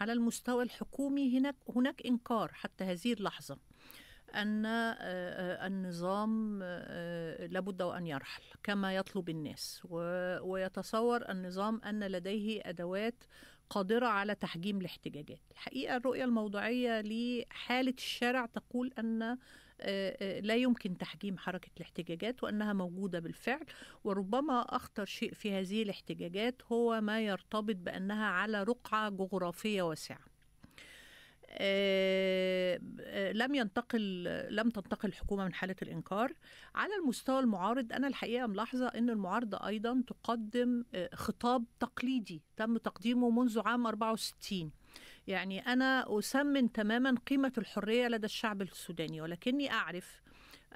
على المستوى الحكومي هناك هناك انكار حتى هذه اللحظه ان آه، النظام آه، لابد وان يرحل كما يطلب الناس ويتصور النظام ان لديه ادوات قادرة على تحجيم الاحتجاجات الحقيقة الرؤية الموضوعية لحالة الشارع تقول أن آه، آه، لا يمكن تحجيم حركة الاحتجاجات وأنها موجودة بالفعل وربما أخطر شيء في هذه الاحتجاجات هو ما يرتبط بأنها على رقعة جغرافية واسعة آه، لم ينتقل لم تنتقل الحكومه من حاله الانكار على المستوى المعارض انا الحقيقه ملاحظه ان المعارضه ايضا تقدم خطاب تقليدي تم تقديمه منذ عام 64 يعني أنا أسمن تماما قيمة الحرية لدى الشعب السوداني ولكني أعرف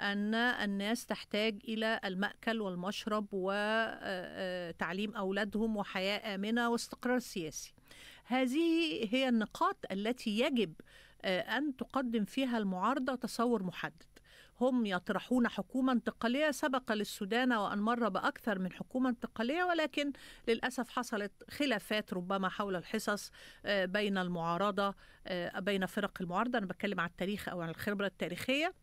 أن الناس تحتاج إلى المأكل والمشرب وتعليم آه، آه، أولادهم وحياة آمنة واستقرار سياسي هذه هي النقاط التي يجب آه، أن تقدم فيها المعارضة تصور محدد هم يطرحون حكومة انتقالية سبق للسودان وأن مر بأكثر من حكومة انتقالية ولكن للأسف حصلت خلافات ربما حول الحصص آه، بين المعارضة آه، بين فرق المعارضة أنا بتكلم عن التاريخ أو عن الخبرة التاريخية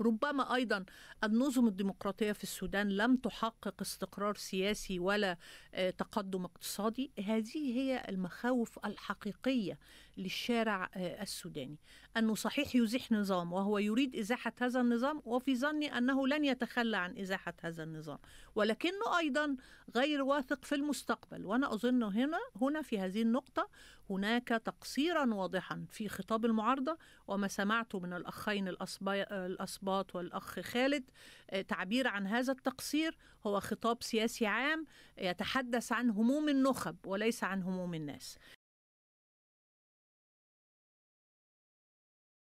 ربما ايضا النظم الديمقراطيه في السودان لم تحقق استقرار سياسي ولا آه، تقدم اقتصادي هذه هي المخاوف الحقيقيه للشارع آه، السوداني انه صحيح يزيح نظام وهو يريد ازاحه هذا النظام وفي ظني انه لن يتخلى عن ازاحه هذا النظام ولكنه ايضا غير واثق في المستقبل وانا اظن هنا هنا في هذه النقطه هناك تقصيرا واضحا في خطاب المعارضه وما سمعته من الاخين الاصباء الاحباط والأخ خالد آه، تعبير عن هذا التقصير هو خطاب سياسي عام يتحدث عن هموم النخب وليس عن هموم الناس